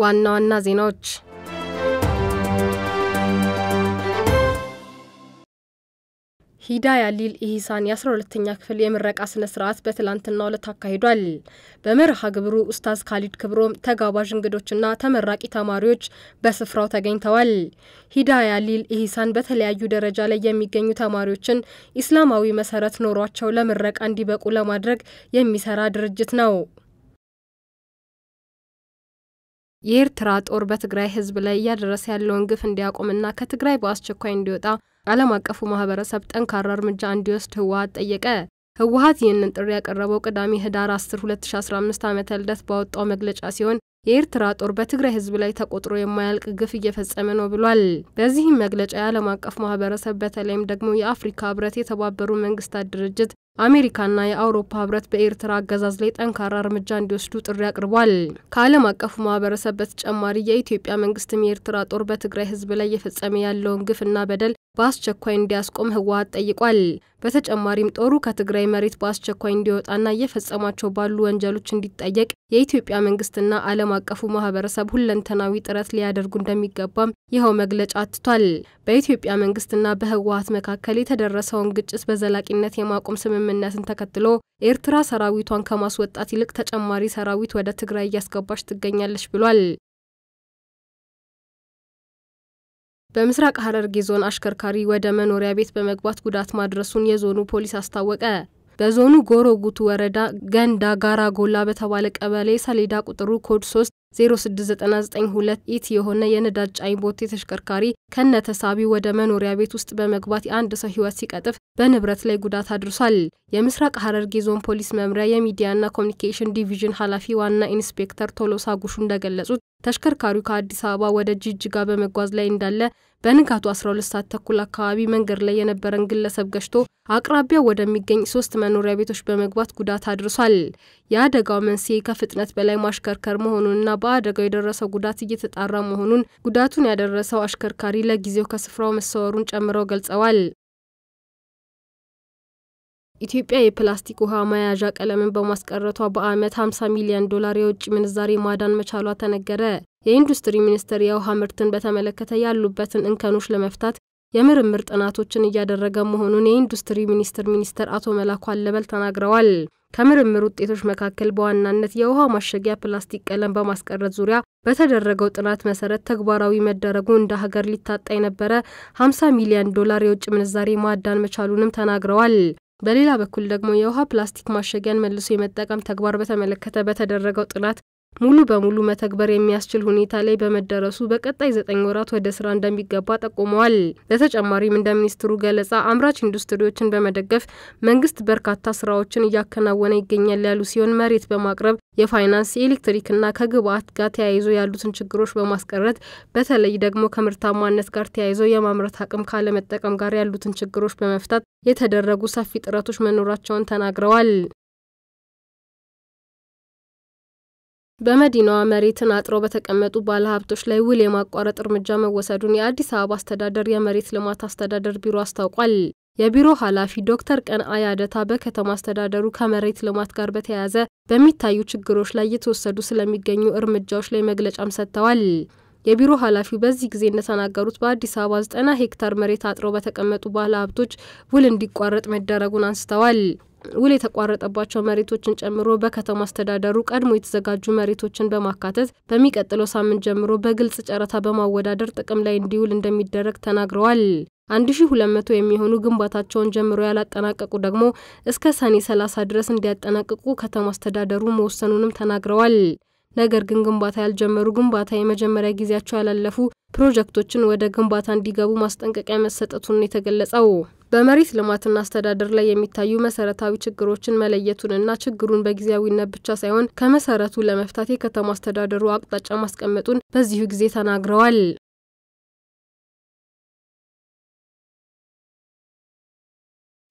ዋና ዋና ዜናዎች ሂዳያ ሊል ኢህሳን የ12ተኛ ክፍል የምረቃ ስነ ስርዓት በትላንትናው ዕለት አካሂዷል። በመርሃ ግብሩ ኡስታዝ ካሊድ ክብሮም፣ ተጋባዥ እንግዶችና ተመራቂ ተማሪዎች በስፍራው ተገኝተዋል። ሂዳያ ሊል ኢህሳን በተለያዩ ደረጃ ላይ የሚገኙ ተማሪዎችን ኢስላማዊ መሰረት ኖሯቸው ለምረቃ እንዲበቁ ለማድረግ የሚሰራ ድርጅት ነው። የኤርትራ ጦር በትግራይ ህዝብ ላይ እያደረሰ ያለውን ግፍ እንዲያቆምና ከትግራይ በአስቸኳይ እንዲወጣ ዓለም አቀፉ ማህበረሰብ ጠንካራ እርምጃ እንዲወስድ ህወሀት ጠየቀ። ህወሀት ይህንን ጥሪ ያቀረበው ቅዳሜ ህዳር 10 2015 ዓ ልደት ባወጣው መግለጫ ሲሆን የኤርትራ ጦር በትግራይ ህዝብ ላይ ተቆጥሮ የማያልቅ ግፍ እየፈጸመ ነው ብሏል። በዚህም መግለጫ የዓለም አቀፍ ማህበረሰብ በተለይም ደግሞ የአፍሪካ ህብረት፣ የተባበሩ መንግስታት ድርጅት አሜሪካና የአውሮፓ ህብረት በኤርትራ አገዛዝ ላይ ጠንካራ እርምጃ እንዲወስዱ ጥሪ አቅርቧል። ከዓለም አቀፉ ማህበረሰብ በተጨማሪ የኢትዮጵያ መንግስትም የኤርትራ ጦር በትግራይ ህዝብ ላይ እየፈጸመ ያለውን ግፍና በደል በአስቸኳይ እንዲያስቆም ህወሀት ጠይቋል። በተጨማሪም ጦሩ ከትግራይ መሬት በአስቸኳይ እንዲወጣና እየፈጸማቸው ባሉ ወንጀሎች እንዲጠየቅ የኢትዮጵያ መንግስትና ዓለም አቀፉ ማህበረሰብ ሁለንተናዊ ጥረት ሊያደርጉ እንደሚገባም ይኸው መግለጫ አትቷል። በኢትዮጵያ መንግስትና በህወሀት መካከል የተደረሰውን ግጭት በዘላቂነት የማቆም ስምምነትን ተከትሎ ኤርትራ ሰራዊቷን ከማስወጣት ይልቅ ተጨማሪ ሰራዊት ወደ ትግራይ እያስገባች ትገኛለች ብሏል። በምስራቅ ሐረርጌ ዞን አሽከርካሪ ወደ መኖሪያ ቤት በመግባት ጉዳት ማድረሱን የዞኑ ፖሊስ አስታወቀ። በዞኑ ጎሮ ጉቱ ወረዳ ገንዳ ጋራ ጎላ በተባለ ቀበሌ ሰሌዳ ቁጥሩ ኮድ 3 0692 ኢት የሆነ የነዳጅ ጫኝ ቦቴ ተሽከርካሪ ከነ ተሳቢ ወደ መኖሪያ ቤት ውስጥ በመግባት የአንድ ሰው ህይወት ሲቀጥፍ በንብረት ላይ ጉዳት አድርሷል። የምስራቅ ሐረርጌ ዞን ፖሊስ መምሪያ የሚዲያና ኮሚኒኬሽን ዲቪዥን ኃላፊ ዋና ኢንስፔክተር ቶሎሳ ጉሹ እንደገለጹት ተሽከርካሪው ከአዲስ አበባ ወደ ጅጅጋ በመጓዝ ላይ እንዳለ በንጋቱ 12 ሰዓት ተኩል አካባቢ መንገድ ላይ የነበረን ግለሰብ ገጭቶ አቅራቢያው ወደሚገኝ ሶስት መኖሪያ ቤቶች በመግባት ጉዳት አድርሷል። የአደጋው መንስኤ ከፍጥነት በላይ ማሽከርከር መሆኑንና በአደጋው የደረሰው ጉዳት እየተጣራ መሆኑን ጉዳቱን ያደረሰው አሽከርካሪ ለጊዜው ከስፍራው መሰወሩን ጨምረው ገልጸዋል። ኢትዮጵያ የፕላስቲክ ውሃ መያዣ ቀለምን በማስቀረቷ በዓመት 50 ሚሊዮን ዶላር የውጭ ምንዛሬ ማዳን መቻሏ ተነገረ። የኢንዱስትሪ ሚኒስቴር የውሃ ምርትን በተመለከተ ያሉበትን እንከኖች ለመፍታት የምርምር ጥናቶችን እያደረገ መሆኑን የኢንዱስትሪ ሚኒስቴር ሚኒስትር አቶ መላኩ አለበል ተናግረዋል። ከምርምር ውጤቶች መካከል በዋናነት የውሃ ማሸጊያ ፕላስቲክ ቀለም በማስቀረት ዙሪያ በተደረገው ጥናት መሰረት ተግባራዊ መደረጉ እንደ ሀገር ሊታጣ የነበረ 50 ሚሊዮን ዶላር የውጭ ምንዛሬ ማዳን መቻሉንም ተናግረዋል። በሌላ በኩል ደግሞ የውሃ ፕላስቲክ ማሸጊያን መልሶ የመጠቀም ተግባር በተመለከተ በተደረገው ጥናት ሙሉ በሙሉ መተግበር የሚያስችል ሁኔታ ላይ በመደረሱ በቀጣይ ዘጠኝ ወራት ወደ ስራ እንደሚገባ ጠቁመዋል። በተጨማሪም እንደ ሚኒስትሩ ገለጻ አምራች ኢንዱስትሪዎችን በመደገፍ መንግስት በርካታ ስራዎችን እያከናወነ ይገኛል ያሉ ሲሆን መሬት በማቅረብ የፋይናንስ የኤሌክትሪክና ከግብአት ጋር ተያይዞ ያሉትን ችግሮች በማስቀረት በተለይ ደግሞ ከምርታማነት ጋር ተያይዞ የማምረት አቅም ካለመጠቀም ጋር ያሉትን ችግሮች በመፍታት የተደረጉ ሰፊ ጥረቶች መኖራቸውን ተናግረዋል። በመዲናዋ መሬትን አጥረው በተቀመጡ ባለሀብቶች ላይ ውል የማቋረጥ እርምጃ መወሰዱን የአዲስ አበባ አስተዳደር የመሬት ልማት አስተዳደር ቢሮ አስታውቋል። የቢሮ ኃላፊ ዶክተር ቀን አያደታ በከተማ አስተዳደሩ ከመሬት ልማት ጋር በተያያዘ በሚታዩ ችግሮች ላይ እየተወሰዱ ስለሚገኙ እርምጃዎች ላይ መግለጫም ሰጥተዋል። የቢሮ ኃላፊው በዚህ ጊዜ እንደተናገሩት በአዲስ አበባ ዘጠና ሄክታር መሬት አጥረው በተቀመጡ ባለ ሀብቶች ውል እንዲቋረጥ መደረጉን አንስተዋል። ውል የተቋረጠባቸው መሬቶችን ጨምሮ በከተማ አስተዳደሩ ቀድሞ የተዘጋጁ መሬቶችን በማካተት በሚቀጥለው ሳምንት ጀምሮ በግልጽ ጨረታ በማወዳደር ጥቅም ላይ እንዲውል እንደሚደረግ ተናግረዋል። 1200 የሚሆኑ ግንባታቸውን ጀምሮ ያላጠናቀቁ ደግሞ እስከ ሰኔ 30 ድረስ እንዲያጠናቅቁ ከተማ አስተዳደሩ መወሰኑንም ተናግረዋል። ነገር ግን ግንባታ ያልጀመሩ ግንባታ የመጀመሪያ ጊዜያቸው ያላለፉ ፕሮጀክቶችን ወደ ግንባታ እንዲገቡ ማስጠንቀቂያ መሰጠቱን የተገለጸው በመሬት ልማትና አስተዳደር ላይ የሚታዩ መሰረታዊ ችግሮችን መለየቱንና ችግሩን በጊዜያዊነት ብቻ ሳይሆን ከመሰረቱ ለመፍታት የከተማ አስተዳደሩ አቅጣጫ ማስቀመጡን በዚሁ ጊዜ ተናግረዋል።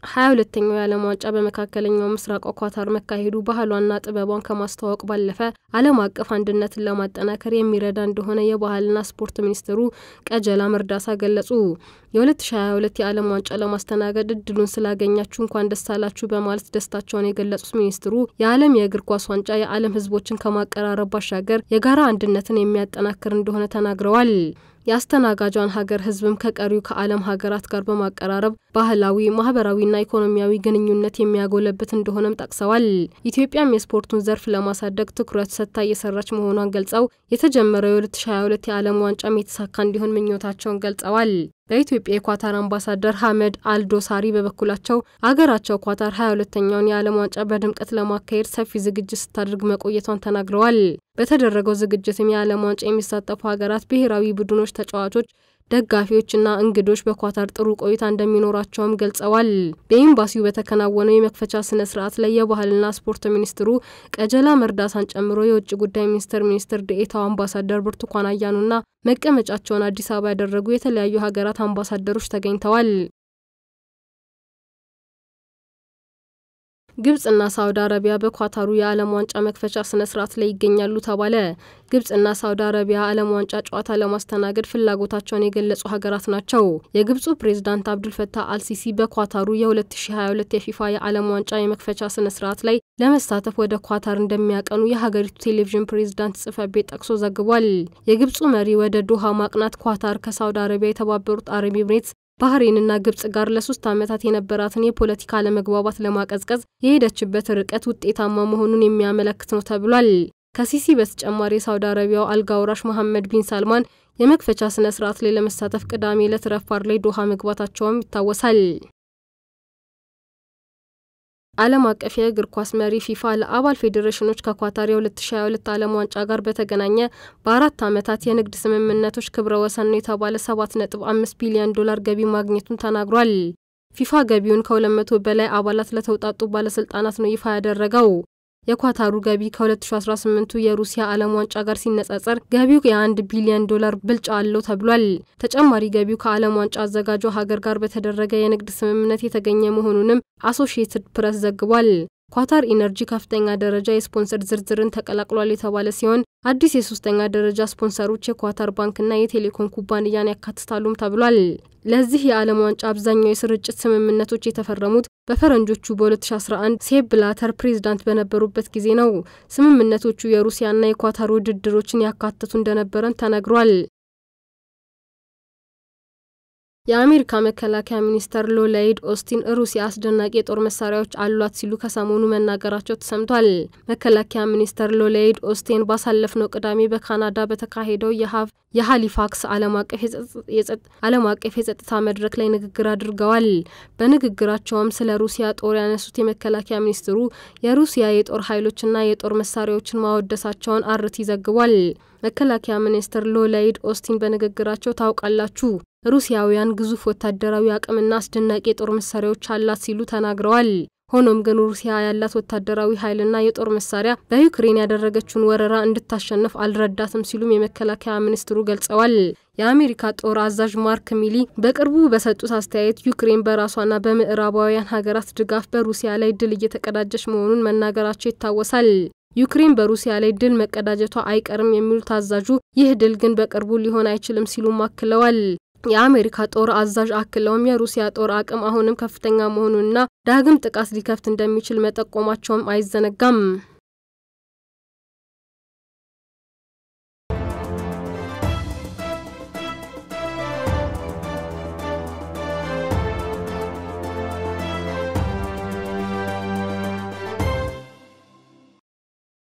ሀያ ሁለተኛው የዓለም ዋንጫ በመካከለኛው ምስራቅ ኳታር መካሄዱ ባህሏና ጥበቧን ከማስተዋወቅ ባለፈ ዓለም አቀፍ አንድነትን ለማጠናከር የሚረዳ እንደሆነ የባህልና ስፖርት ሚኒስትሩ ቀጀላ መርዳሳ ገለጹ። የ2022 የዓለም ዋንጫ ለማስተናገድ እድሉን ስላገኛችሁ እንኳን ደስ አላችሁ በማለት ደስታቸውን የገለጹት ሚኒስትሩ የዓለም የእግር ኳስ ዋንጫ የዓለም ሕዝቦችን ከማቀራረብ ባሻገር የጋራ አንድነትን የሚያጠናክር እንደሆነ ተናግረዋል። የአስተናጋጇን ሀገር ህዝብም ከቀሪው ከዓለም ሀገራት ጋር በማቀራረብ ባህላዊ፣ ማህበራዊና ኢኮኖሚያዊ ግንኙነት የሚያጎለብት እንደሆነም ጠቅሰዋል። ኢትዮጵያም የስፖርቱን ዘርፍ ለማሳደግ ትኩረት ሰጥታ እየሰራች መሆኗን ገልጸው የተጀመረው የ2022 የዓለም ዋንጫም የተሳካ እንዲሆን ምኞታቸውን ገልጸዋል። በኢትዮጵያ የኳታር አምባሳደር ሀመድ አልዶሳሪ በበኩላቸው አገራቸው ኳታር ሀያ ሁለተኛውን የዓለም ዋንጫ በድምቀት ለማካሄድ ሰፊ ዝግጅት ስታደርግ መቆየቷን ተናግረዋል። በተደረገው ዝግጅትም የዓለም ዋንጫ የሚሳተፉ ሀገራት ብሔራዊ ቡድኖች ተጫዋቾች ደጋፊዎችና እንግዶች በኳታር ጥሩ ቆይታ እንደሚኖራቸውም ገልጸዋል። በኤምባሲው በተከናወነው የመክፈቻ ስነ ስርዓት ላይ የባህልና ስፖርት ሚኒስትሩ ቀጀላ መርዳሳን ጨምሮ የውጭ ጉዳይ ሚኒስቴር ሚኒስትር ዴኤታው አምባሳደር ብርቱካን አያኑና መቀመጫቸውን አዲስ አበባ ያደረጉ የተለያዩ ሀገራት አምባሳደሮች ተገኝተዋል። ግብጽና ሳውዲ አረቢያ በኳታሩ የዓለም ዋንጫ መክፈቻ ስነ ስርዓት ላይ ይገኛሉ ተባለ። ግብጽና ሳውዲ አረቢያ ዓለም ዋንጫ ጨዋታ ለማስተናገድ ፍላጎታቸውን የገለጹ ሀገራት ናቸው። የግብፁ ፕሬዝዳንት አብዱልፈታህ አልሲሲ በኳታሩ የ2022 የፊፋ የዓለም ዋንጫ የመክፈቻ ስነ ስርዓት ላይ ለመሳተፍ ወደ ኳታር እንደሚያቀኑ የሀገሪቱ ቴሌቪዥን ፕሬዝዳንት ጽህፈት ቤት ጠቅሶ ዘግቧል። የግብፁ መሪ ወደ ዶሃ ማቅናት ኳታር ከሳውዲ አረቢያ የተባበሩት አረብ ኤምሬትስ ባህሬንና ግብጽ ጋር ለሶስት ዓመታት የነበራትን የፖለቲካ አለመግባባት ለማቀዝቀዝ የሄደችበት ርቀት ውጤታማ መሆኑን የሚያመለክት ነው ተብሏል። ከሲሲ በተጨማሪ የሳውዲ አረቢያው አልጋ መሐመድ ቢን ሳልማን የመክፈቻ ስነ ስርዓት ላይ ለመሳተፍ ቅዳሜ ዕለት ላይ ዶሃ መግባታቸውም ይታወሳል። ዓለም አቀፍ የእግር ኳስ መሪ ፊፋ ለአባል ፌዴሬሽኖች ከኳታር የ2022 ዓለም ዋንጫ ጋር በተገናኘ በአራት ዓመታት የንግድ ስምምነቶች ክብረ ወሰን ነው የተባለ 7.5 ቢሊዮን ዶላር ገቢ ማግኘቱን ተናግሯል። ፊፋ ገቢውን ከ200 በላይ አባላት ለተውጣጡ ባለስልጣናት ነው ይፋ ያደረገው። የኳታሩ ገቢ ከ2018ቱ የሩሲያ ዓለም ዋንጫ ጋር ሲነጻጸር ገቢው የ1 ቢሊዮን ዶላር ብልጫ አለው ተብሏል። ተጨማሪ ገቢው ከዓለም ዋንጫ አዘጋጇ ሀገር ጋር በተደረገ የንግድ ስምምነት የተገኘ መሆኑንም አሶሺየትድ ፕረስ ዘግቧል። ኳታር ኢነርጂ ከፍተኛ ደረጃ የስፖንሰር ዝርዝርን ተቀላቅሏል የተባለ ሲሆን አዲስ የሶስተኛ ደረጃ ስፖንሰሮች የኳታር ባንክና የቴሌኮም ኩባንያን ያካትታሉም ተብሏል። ለዚህ የዓለም ዋንጫ አብዛኛው የስርጭት ስምምነቶች የተፈረሙት በፈረንጆቹ በ2011 ሴፕ ብላተር ፕሬዝዳንት በነበሩበት ጊዜ ነው። ስምምነቶቹ የሩሲያና የኳታር ውድድሮችን ያካተቱ እንደነበረን ተነግሯል። የአሜሪካ መከላከያ ሚኒስተር ሎላይድ ኦስቲን ሩሲያ አስደናቂ የጦር መሳሪያዎች አሏት ሲሉ ከሰሞኑ መናገራቸው ተሰምቷል። መከላከያ ሚኒስተር ሎላይድ ኦስቲን ባሳለፍነው ቅዳሜ በካናዳ በተካሄደው የሀቭ የሃሊፋክስ ዓለም አቀፍ የጸጥታ መድረክ ላይ ንግግር አድርገዋል። በንግግራቸውም ስለ ሩሲያ ጦር ያነሱት የመከላከያ ሚኒስትሩ የሩሲያ የጦር ኃይሎችና የጦር መሳሪያዎችን ማወደሳቸውን አርቲ ዘግቧል። መከላከያ ሚኒስትር ሎላይድ ኦስቲን በንግግራቸው ታውቃላችሁ ሩሲያውያን ግዙፍ ወታደራዊ አቅምና አስደናቂ የጦር መሳሪያዎች አላት ሲሉ ተናግረዋል። ሆኖም ግን ሩሲያ ያላት ወታደራዊ ኃይልና የጦር መሳሪያ በዩክሬን ያደረገችውን ወረራ እንድታሸንፍ አልረዳትም ሲሉም የመከላከያ ሚኒስትሩ ገልጸዋል። የአሜሪካ ጦር አዛዥ ማርክ ሚሊ በቅርቡ በሰጡት አስተያየት ዩክሬን በራሷና በምዕራባውያን ሀገራት ድጋፍ በሩሲያ ላይ ድል እየተቀዳጀች መሆኑን መናገራቸው ይታወሳል። ዩክሬን በሩሲያ ላይ ድል መቀዳጀቷ አይቀርም የሚሉት አዛዡ ይህ ድል ግን በቅርቡ ሊሆን አይችልም ሲሉም አክለዋል። የአሜሪካ ጦር አዛዥ አክለውም የሩሲያ ጦር አቅም አሁንም ከፍተኛ መሆኑንና ዳግም ጥቃት ሊከፍት እንደሚችል መጠቆማቸውም አይዘነጋም።